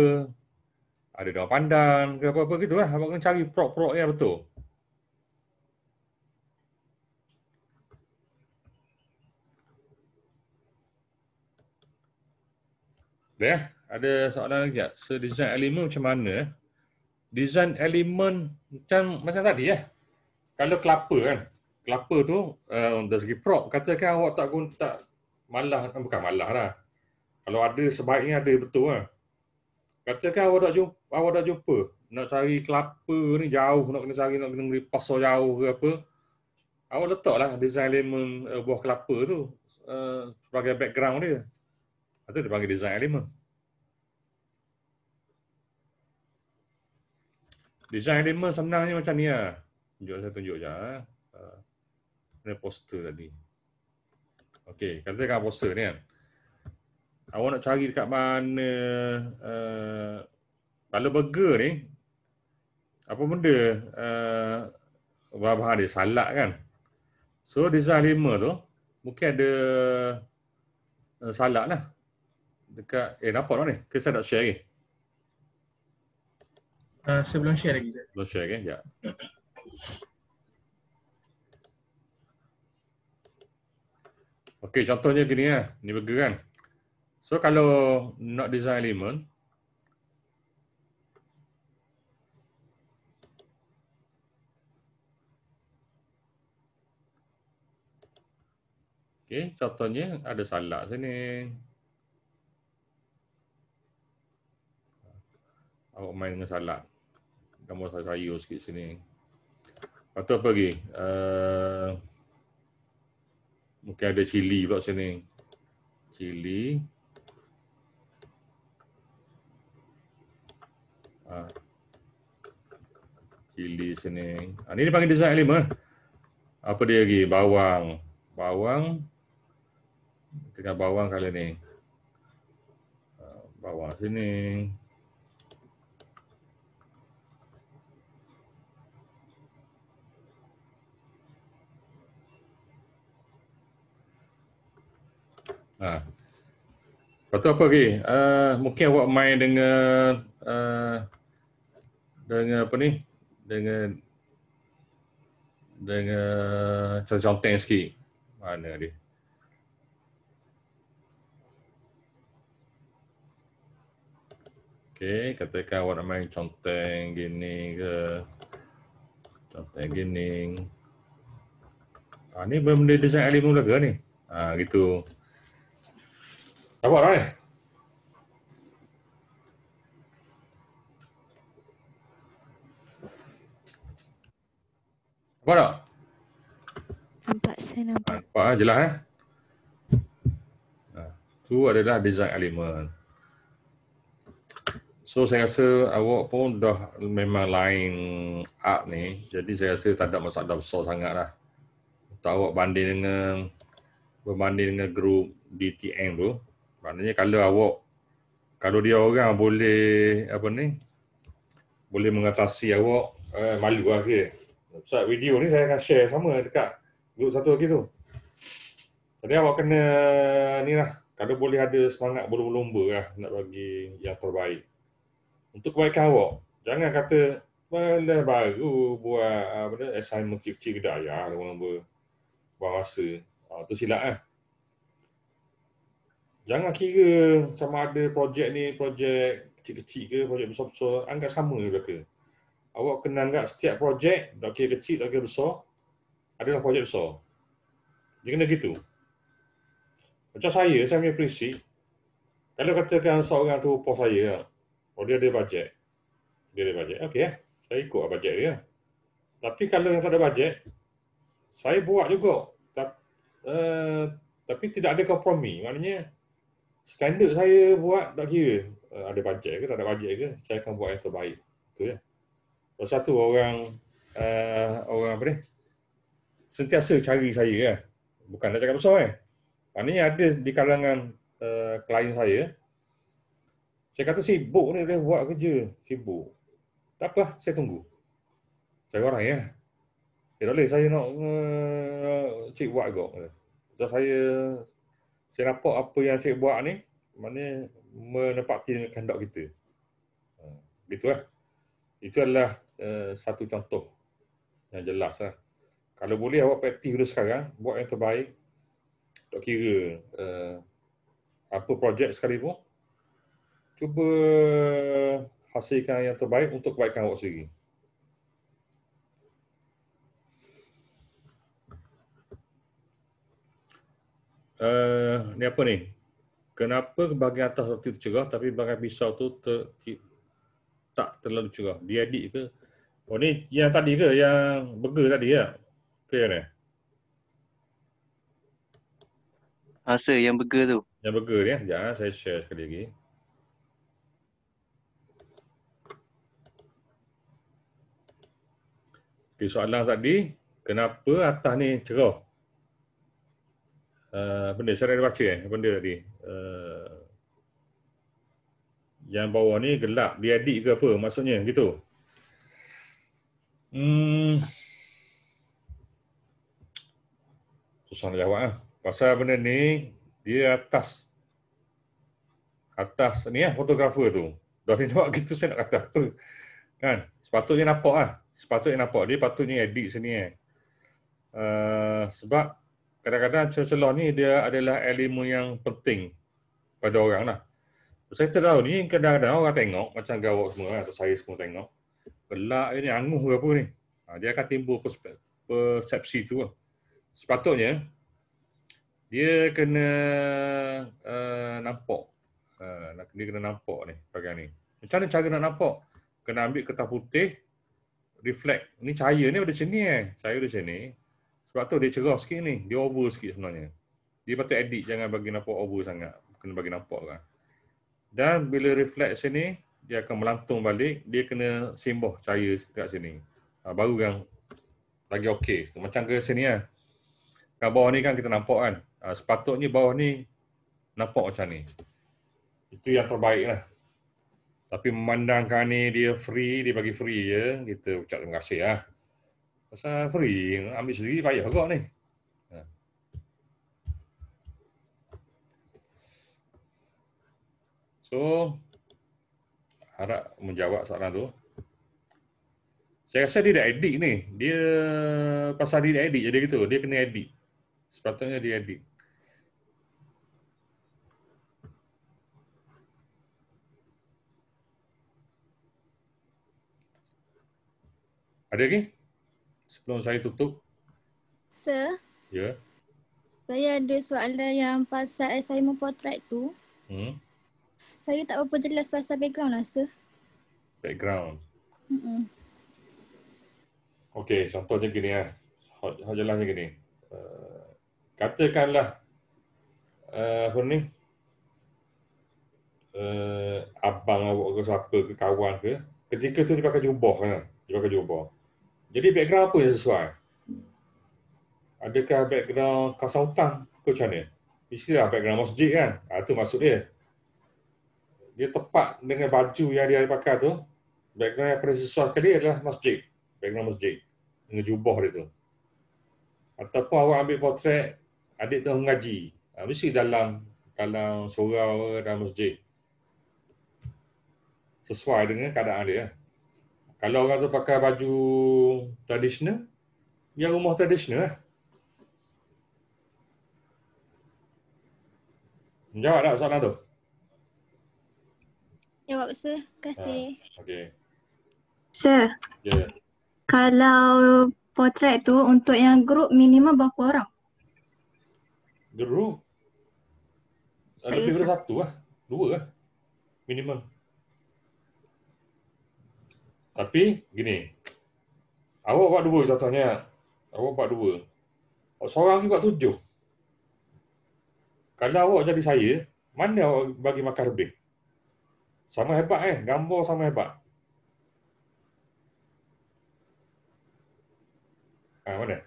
Speaker 1: ada daun pandan ke apa-apa gitu lah. Awak kena cari prok-prok yang betul. Okay, ya, Ada soalan lagi tak? So design elemen macam mana? Design elemen macam macam tadi ya. Kalau kelapa kan. Kelapa tu uh, dari segi prop katakan awak tak guna tak malah eh, bukan malah lah. Kalau ada sebaiknya ada betul lah. Katakan awak dah jumpa, awak dah jumpa nak cari kelapa ni jauh nak kena cari nak kena beli pasal jauh ke apa. Awak letaklah design elemen uh, eh, buah kelapa tu uh, sebagai background dia tu? Itu dipanggil design element. Design element senangnya macam ni lah. Tunjuk, saya tunjuk je lah. Ini ah. poster tadi. Okay, katakan poster ni kan. Awak nak cari dekat mana uh, eh, kalau burger ni apa benda uh, bahan-bahan dia salad kan. So design lima tu mungkin ada uh, eh, salad lah dekat eh nampak tak ni? Ke saya nak share lagi? Uh, saya share lagi. Saya. Belum share lagi, kan? ya. Okey, contohnya gini lah. Ni burger kan. So kalau nak design element, Okay, contohnya ada salak sini. awak main dengan salad. Tambah sayur-sayur sikit sini. Lepas apa lagi? Uh, mungkin ada cili pula sini. Cili. Ha. Cili sini. Ha, ini dipanggil design lima. Apa dia lagi? Bawang. Bawang. Tengah bawang kali ni. Ha, bawang sini. Ha. Lepas tu apa lagi? Uh, mungkin awak main dengan uh, dengan apa ni? Dengan dengan contoh contoh sikit. Mana dia? Okay, katakan awak nak main conteng gini ke Conteng gini ha, ah, Ni benda design elemen belaka ni Ha, gitu Agora, olha. Agora, ó. Nampak, saya nampak. Nampak, ha? jelas, eh. Tu adalah design elemen. So saya rasa awak pun dah memang lain art ni. Jadi saya rasa tak ada masalah besar sangat lah. Untuk awak banding dengan berbanding dengan grup DTM tu. Maknanya kalau awak kalau dia orang boleh apa ni? Boleh mengatasi awak eh, malu lah ke. Okay. video ni saya akan share sama dekat grup satu lagi tu. Jadi awak kena ni lah. Kalau boleh ada semangat berlomba lah nak bagi yang terbaik. Untuk kebaikan awak. Jangan kata Mana baru buat apa ni, assignment kecil-kecil kedai. Ya, orang ber, buang masa. Ah, silap lah. Eh jangan kira sama ada projek ni projek kecil-kecil ke projek besar-besar anggap sama je mereka awak kena anggap setiap projek tak kira kecil tak kira besar adalah projek besar dia kena gitu macam saya saya punya prinsip kalau katakan seorang tu pos saya ya. oh dia ada bajet dia ada bajet okey eh? saya ikut bajet dia ya. tapi kalau yang tak ada bajet saya buat juga tapi, uh, eh, tapi tidak ada kompromi maknanya standard saya buat tak kira eh, ada bajet ke tak ada bajet ke saya akan buat yang terbaik tu ya Lepas satu orang uh, orang apa ni sentiasa cari saya ya bukan nak cakap besar eh maknanya ada di kalangan uh, klien saya saya kata sibuk ni dia buat kerja sibuk tak apa saya tunggu saya orang ya tak boleh saya nak uh, cik buat kau saya saya nampak apa yang saya buat ni mana menepati dengan kehendak kita. Ha, gitu lah. Itu adalah eh, satu contoh yang jelas lah. Kalau boleh awak praktis dulu sekarang, buat yang terbaik. Tak kira eh, apa projek sekalipun. Cuba hasilkan yang terbaik untuk kebaikan awak sendiri. uh, ni apa ni? Kenapa bahagian atas roti tu cerah tapi bahagian pisau tu ter, ter, tak terlalu cerah? Dia edit ke? Oh ni yang tadi ke? Yang burger tadi ya? Clear ni? Rasa ya? ah, yang burger tu. Yang burger ni ya. Sekejap ah, saya share sekali lagi. Okay, soalan tadi, kenapa atas ni cerah? Eh, benda saya ada baca eh, benda tadi. Uh, yang bawah ni gelap, diadik ke apa maksudnya gitu. Hmm. Susah nak jawab lah. Pasal benda ni, dia atas. Atas ni lah, fotografer tu. Dah ni nampak gitu, saya nak kata apa. Kan? Sepatutnya nampak lah. Sepatutnya nampak. Dia patutnya edit sini eh. Uh, sebab kadang-kadang cuaca law ni dia adalah ilmu yang penting pada orang lah. Saya tahu ni kadang-kadang orang tengok macam gawak semua atau saya semua tengok. Belak ni anguh ke apa ni. Ha, dia akan timbul persepsi tu lah. Sepatutnya dia kena uh, nampak. Uh, dia kena nampak ni bagian ni. Macam mana cara nak nampak? Kena ambil kertas putih, reflect. Ni cahaya ni pada sini eh. Cahaya dari sini. Sebab tu dia cerah sikit ni. Dia over sikit sebenarnya. Dia patut edit jangan bagi nampak over sangat. Kena bagi nampak kan. Dan bila reflect sini, dia akan melantung balik. Dia kena simbah cahaya dekat sini. Ha, baru kan lagi okey. Macam ke sini lah. Kan bawah ni kan kita nampak kan. Ha, sepatutnya bawah ni nampak macam ni. Itu yang terbaik lah. Tapi memandangkan ni dia free, dia bagi free je. Kita ucap terima kasih lah. Pasal free ambil sendiri payah kok ni. So harap menjawab soalan tu. Saya rasa dia dah edit ni. Dia pasal dia dah edit jadi gitu. Dia kena edit. Sepatutnya dia edit. Ada lagi? Okay? sebelum saya tutup. Sir. Ya. Yeah. Saya ada soalan yang pasal assignment portrait tu. Hmm. Saya tak berapa jelas pasal background lah, sir. Background? Hmm. Okay, contohnya gini lah. Hot jelasnya gini. Uh, katakanlah, uh, apa ni? Uh, abang awak ke siapa ke kawan ke Ketika tu dia pakai jubah kan? Dia pakai jubah. Jadi background apa yang sesuai? Adakah background kasautan ke macam mana? Istilah background masjid kan? Itu ah, maksud dia. Dia tepat dengan baju yang dia pakai tu. Background yang paling sesuai ke dia adalah masjid. Background masjid. Dengan jubah dia tu. Ataupun awak ambil potret adik tu mengaji. Ah, mesti dalam dalam surau dalam masjid. Sesuai dengan keadaan dia. Lah. Kalau orang tu pakai baju tradisional, ya rumah tradisional lah. Menjawab tak soalan tu? Jawab, sir. kasih. Ha, ah, okay. Sir, yeah. kalau potret tu untuk yang grup minimum berapa orang? Grup? Lebih daripada satu lah. Dua lah. Minimum. Tapi gini. Awak buat dua contohnya. Awak buat dua. Awak seorang lagi buat tujuh. Kalau awak jadi saya, mana awak bagi makan lebih? Sama hebat eh, gambar sama hebat. Ah, mana?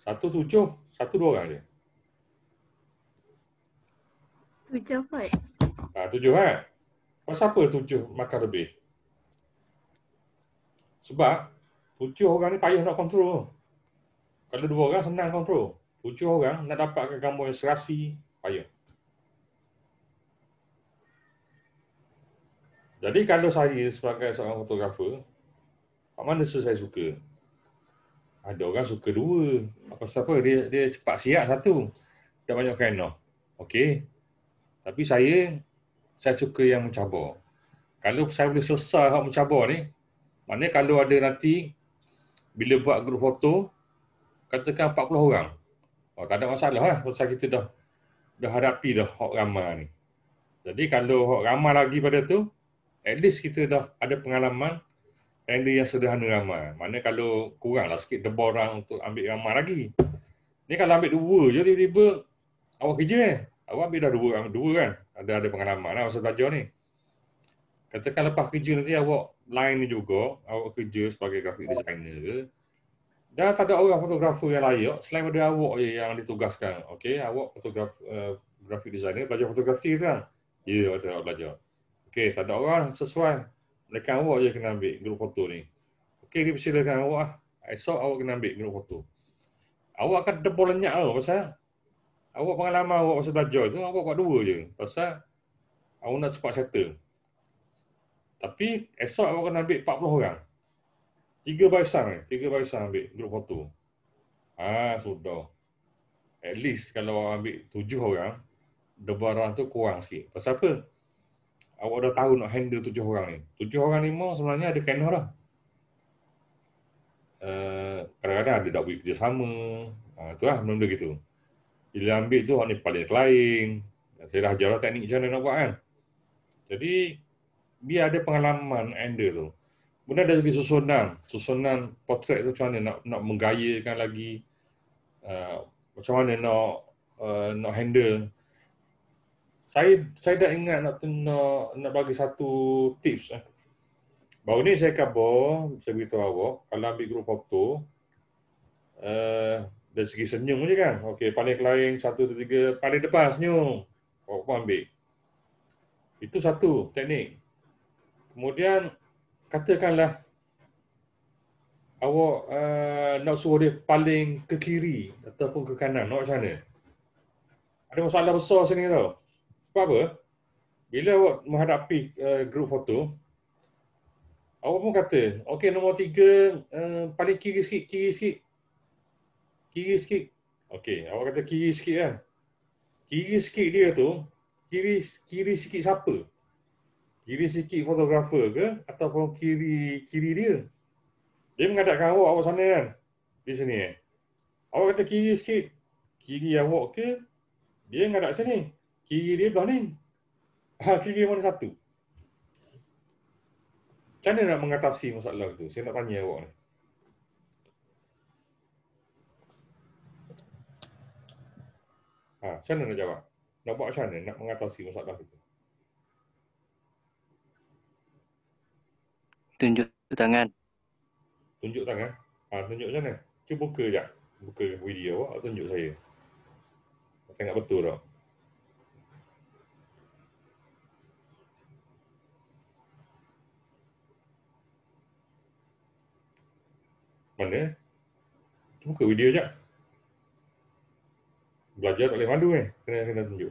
Speaker 1: Satu tujuh, satu dua orang je. Tujuh apa? Ah, tujuh eh. Pasal apa tujuh makan lebih? Sebab tujuh orang ni payah nak kontrol. Kalau dua orang senang kontrol. Tujuh orang nak dapatkan gambar yang serasi, payah. Jadi kalau saya sebagai seorang fotografer, apa mana saya suka? Ada orang suka dua. Apa siapa dia dia cepat siap satu. Tak banyak kena. Okey. Tapi saya saya suka yang mencabar. Kalau saya boleh selesai hak mencabar ni, Maknanya kalau ada nanti bila buat grup foto katakan 40 orang. Oh, tak ada masalah lah. Pasal kita dah dah hadapi dah orang ramai ni. Jadi kalau orang ramai lagi pada tu, at least kita dah ada pengalaman yang dia sederhana ramai. Mana kalau kurang lah, sikit debor orang untuk ambil ramai lagi. Ni kalau ambil dua je tiba-tiba awak kerja eh. Awak ambil dah dua, dua kan. Ada ada pengalaman lah masa belajar ni. Katakan lepas kerja nanti awak lain ni juga awak kerja sebagai graphic designer ke dan tak ada orang fotografer yang layak selain daripada awak je yang ditugaskan okey awak fotograf uh, graphic designer belajar fotografi tu kan ya yeah, kata awak belajar okey tak ada orang sesuai mereka awak je kena ambil grup foto ni okey dipersilakan awak ah esok awak kena ambil grup foto awak akan debol lenyap tau pasal awak pengalaman awak masa belajar tu awak buat dua je pasal awak nak cepat settle tapi esok awak kena ambil 40 orang. Tiga barisan ni. Tiga barisan ambil grup foto. Ah ha, sudah. At least kalau awak ambil tujuh orang, debaran tu kurang sikit. Pasal apa? Awak dah tahu nak handle tujuh orang ni. Tujuh orang ni sebenarnya ada kena dah. Eh, uh, kadang-kadang ada tak boleh kerjasama. Ha, tu lah, benda-benda gitu. Bila ambil tu, orang ni paling lain. Saya dah ajar lah teknik macam mana nak buat kan. Jadi, dia ada pengalaman ender tu. Kemudian ada segi susunan, susunan potret tu macam mana nak, nak menggayakan lagi, uh, macam mana nak uh, nak handle. Saya saya dah ingat nak, nak, nak bagi satu tips. Eh. Baru ni saya kabar, saya beritahu awak, kalau ambil grup foto, uh, ah, dari segi senyum je kan. Okey, paling lain, satu, dua, tiga, paling depan senyum. Awak pun ambil. Itu satu teknik. Kemudian katakanlah awak uh, nak suruh dia paling ke kiri ataupun ke kanan, nak macam mana? Ada masalah besar sini tau. Sebab apa? Bila awak menghadapi uh, eh, grup foto, awak pun kata, okey nombor tiga, uh, paling kiri sikit, kiri sikit. Kiri sikit. Okey, awak kata kiri sikit kan? Kiri sikit dia tu, kiri kiri sikit siapa? kiri sikit fotografer ke ataupun kiri kiri dia dia mengadapkan awak awak sana kan di sini eh? awak kata kiri sikit kiri awak ke dia mengadap sini kiri dia belah ni ah, kiri mana satu macam mana nak mengatasi masalah tu saya nak tanya awak ni ha, macam mana nak jawab nak buat macam mana nak mengatasi masalah tu tuyên tuyên à tuyên tangan. Ha, này, macam mana? cười vậy, sekejap. cười video ở tuyên awak tunjuk saya. Tengok betul tak? Mana? cười video chứ, là sekejap. Belajar tak cái này cái này kena tunjuk.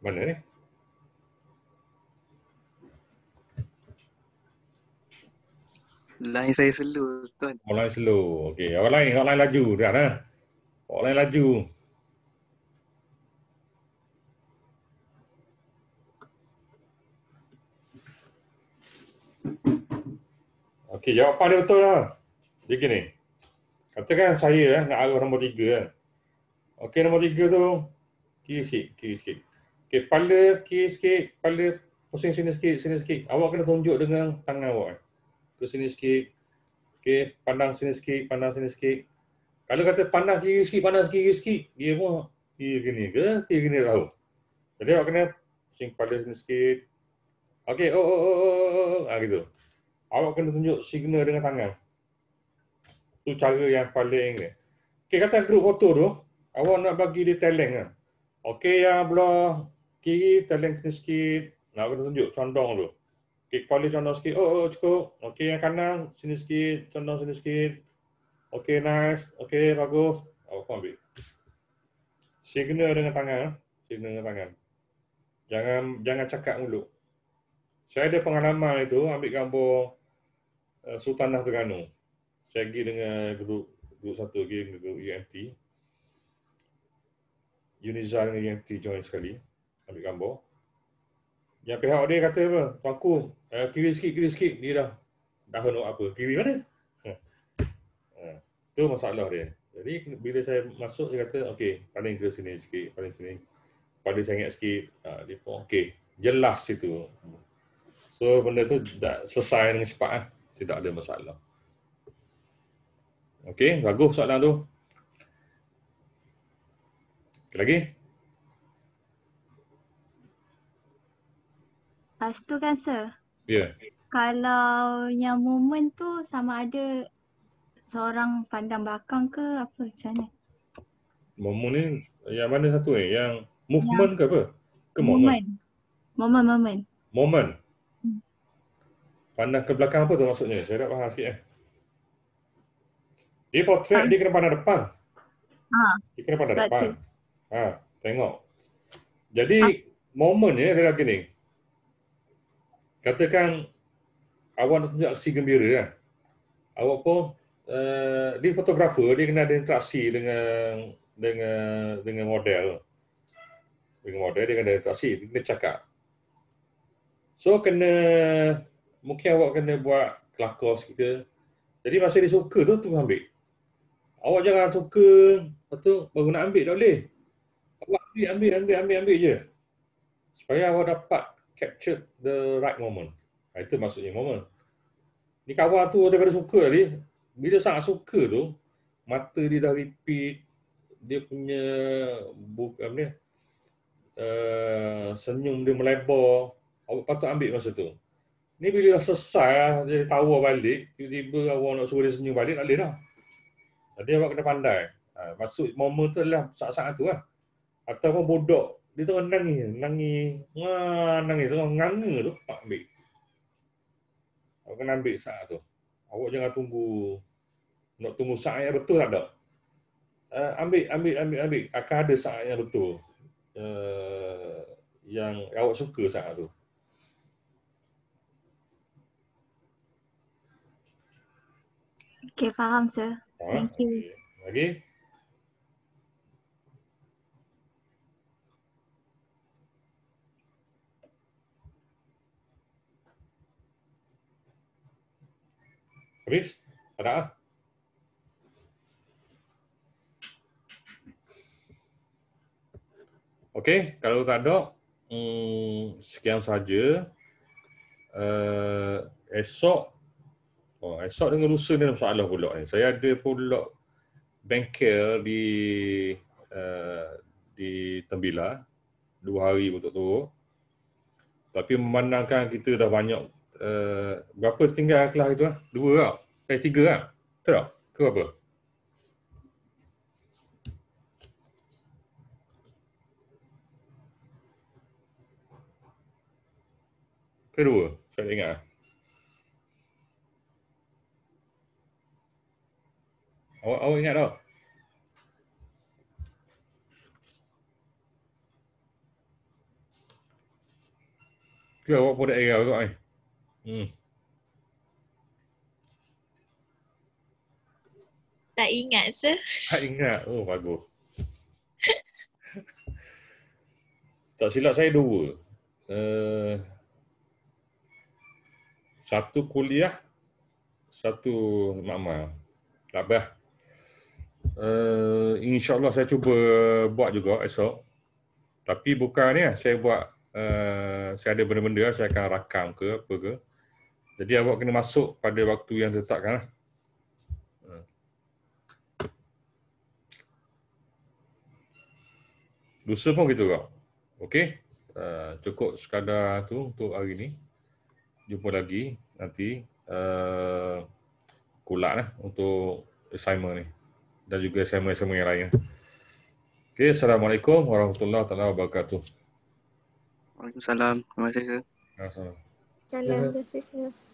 Speaker 1: Mana ni? Line saya slow tuan. Oh, line slow. Okey, orang lain, orang lain laju dah ha? nah. Orang lain laju. Okey, jawapan pada betul lah. Dia gini. Katakan saya eh, nak arah nombor tiga kan. Okey, nombor tiga tu. Kiri sikit, kiri sikit kepala kiri sikit, kepala pusing sini sikit, sini sikit. Awak kena tunjuk dengan tangan awak. Eh. Ke sini sikit. Okey, pandang sini sikit, pandang sini sikit. Kalau kata pandang kiri sikit, pandang kiri sikit, dia pun kiri gini ke, kiri gini tahu. Jadi awak kena pusing kepala sini sikit. Okey, oh oh oh oh oh. oh. Ha, gitu. Awak kena tunjuk signal dengan tangan. Tu cara yang paling ni. Okey, kata grup foto tu, awak nak bagi dia talent kan? Okey, yang belah kiri telinga kena sikit. Nah, aku dah tunjuk condong tu. Okay, kepala condong sikit. Oh, oh cukup. Okey, yang kanan sini sikit. Condong sini sikit. Okey, nice. Okey, bagus. Oh, aku ambil. Signal dengan tangan. Signal dengan tangan. Jangan jangan cakap mulu. Saya ada pengalaman itu ambil gambar eh, Sultanah Terengganu. Saya pergi dengan grup grup satu lagi grup UMT. E Unizar dengan UMT e join sekali ambil gambar. Yang pihak dia kata apa? Tuanku, uh, eh, kiri sikit, kiri sikit. ni dah dah nak apa. Kiri mana? Ha. Ha. Itu ha. masalah dia. Jadi bila saya masuk, dia kata, okey, paling ke sini sikit, paling sini. paling saya ingat sikit, ha, dia pun okey. Jelas situ. So benda tu dah selesai dengan cepat. Eh. Tidak ada masalah. Okey, bagus soalan tu. Okay, lagi? Lepas tu kan sir? Yeah. Kalau yang moment tu sama ada seorang pandang belakang ke apa macam ni? Moment ni yang mana satu ni? Eh? Yang movement yang ke apa? Ke moment. moment? Moment, moment. Moment. Hmm. Pandang ke belakang apa tu maksudnya? Saya tak faham sikit eh. Dia portrait dia kena pandang depan. Ha. Dia kena pandang depan. Tu. Ha, tengok. Jadi ha. moment ni saya dah eh, gini katakan awak nak tunjuk aksi gembira kan. Awak pun uh, dia fotografer dia kena ada interaksi dengan dengan dengan model. Dengan model dia kena ada interaksi, dia kena cakap. So kena mungkin awak kena buat kelakar kita. Jadi masa dia suka tu tu ambil. Awak jangan suka lepas tu baru nak ambil tak boleh. Awak ambil ambil ambil ambil, ambil je. Supaya awak dapat capture the right moment. Ha, itu maksudnya moment. Ni kawan tu daripada suka tadi, bila sangat suka tu, mata dia dah repeat, dia punya book apa ni? Uh, senyum dia melebar. Awak patut ambil masa tu. Ni bila dah selesai ah, dia tawa balik, tiba-tiba awak nak suruh dia senyum balik, tak boleh dah. Jadi awak kena pandai. Ha, maksud moment tu adalah saat-saat tu lah. Ataupun bodoh đi 근데 또 언랑이 언랑이 와 언랑이 또 ngắn người lúc bạn bị ở cái nam bị xạ rồi tung tung aku jangan tunggu nak tunggu saatnya betul bị, ada bị, ambil bị, ambil ambil akan ada saatnya betul uh, yang awak cửa saat rồi. Okay, faham sir. Thank you. Lagi? Okay. Habis? Tak ada? Ah. Okey, kalau tak ada, hmm, sekian saja. Uh, eh, esok, oh, esok dengan Rusa ni ada masalah pula. Ni. Saya ada pula bengkel di uh, di Tembila. Dua hari untuk tu. Tapi memandangkan kita dah banyak Raporting ayaklardı. Dua. Eti gıra. Tıra. Kıvabı. Kırığı. Şöyle gel. Ô, ô, nghe đâu? Kêu bộ đại gọi Hmm. Tak ingat se. Tak ingat. Oh, bagus. tak silap saya dua. Uh, satu kuliah, satu makmal. Tak apa. Uh, eh, InsyaAllah saya cuba buat juga esok. Tapi bukan ni lah. Saya buat, uh, saya ada benda-benda lah, Saya akan rakam ke apa ke. Jadi awak kena masuk pada waktu yang tetapkan lah. Hmm. Dosa pun gitu kak. Okey. Uh, cukup sekadar tu untuk hari ni. Jumpa lagi nanti. Uh, kulak lah untuk assignment ni. Dan juga assignment-assignment yang lain. Lah. Okey. Assalamualaikum warahmatullahi wabarakatuh. Waalaikumsalam. Terima kasih. Terima kasih. Terima kasih.